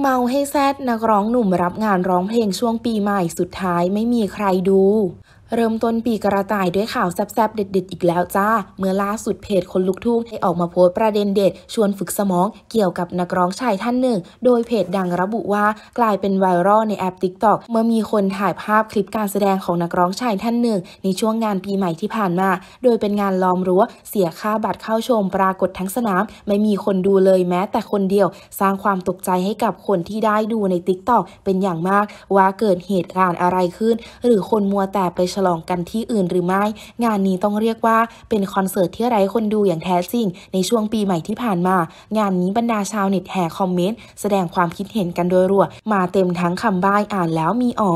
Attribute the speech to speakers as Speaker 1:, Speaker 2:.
Speaker 1: เมาให้แซดนักร้องหนุ่มรับงานร้องเพลงช่วงปีใหม่สุดท้ายไม่มีใครดูเริ่มต้นปีกระต่ายด้วยข่าวแซบๆเด็ดๆ อีกแล้วจ้า เมื่อล่าสุดเพจคนลุกทุ่ง ได้ออกมาโพสต์ประเด็นเด็ดชวนฝึกสมอง เกี่ยวกับนักร้องชายท่านหนึ่ง โดยเพจดังระบุว่ากลายเป็นไวรัลในแอปติ๊กต็อกเมื่อมีคนถ่ายภาพคลิปการแสดงของนักร้องชายท่านหนึ่ง ในช่วงงานปีใหม่ที่ผ่านมา โดยเป็นงานล้อมรั้ว เสียค่าบัตรเข้าชมปรากฏทั้งสนามไม่มีคนดูเลยแม้ แต่คนเดียวสร้างความตกใจให้กับคนที่ได้ดูในติ๊กต็อกเป็นอย่างมากว่าเกิดเหตุการณ์อะไรขึ้นหรือคนมัวแต่ไปฉลองกันที่อื่นหรือไม่ งานนี้ต้องเรียกว่าเป็นคอนเสิร์ตที่ไร้คนดูอย่างแท้จริงในช่วงปีใหม่ที่ผ่านมา งานนี้บรรดาชาวเน็ตแห่คอมเมนต์ แสดงความคิดเห็นกันโดยรัวมาเต็มทั้งคำใบ้อ่านแล้วมีอ๋อ